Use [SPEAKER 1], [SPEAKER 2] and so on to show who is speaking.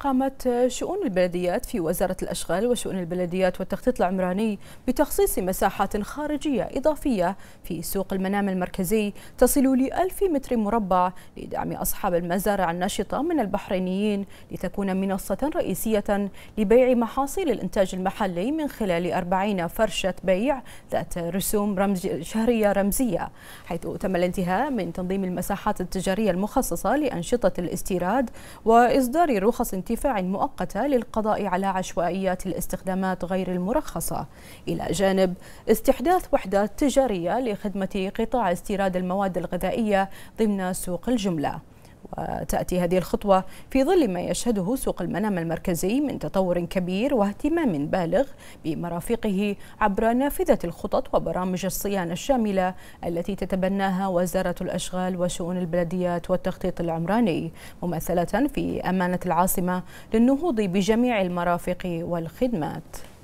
[SPEAKER 1] قامت شؤون البلديات في وزارة الأشغال وشؤون البلديات والتخطيط العمراني بتخصيص مساحات خارجية إضافية في سوق المنام المركزي تصل لألف متر مربع لدعم أصحاب المزارع النشطة من البحرينيين لتكون منصة رئيسية لبيع محاصيل الإنتاج المحلي من خلال أربعين فرشة بيع ذات رسوم رمز شهرية رمزية حيث تم الانتهاء من تنظيم المساحات التجارية المخصصة لأنشطة الاستيراد وإصدار رخص ارتفاع مؤقتة للقضاء على عشوائيات الاستخدامات غير المرخصة إلى جانب استحداث وحدات تجارية لخدمة قطاع استيراد المواد الغذائية ضمن سوق الجملة وتأتي هذه الخطوة في ظل ما يشهده سوق المنام المركزي من تطور كبير واهتمام بالغ بمرافقه عبر نافذة الخطط وبرامج الصيانة الشاملة التي تتبناها وزارة الأشغال وشؤون البلديات والتخطيط العمراني ممثلة في أمانة العاصمة للنهوض بجميع المرافق والخدمات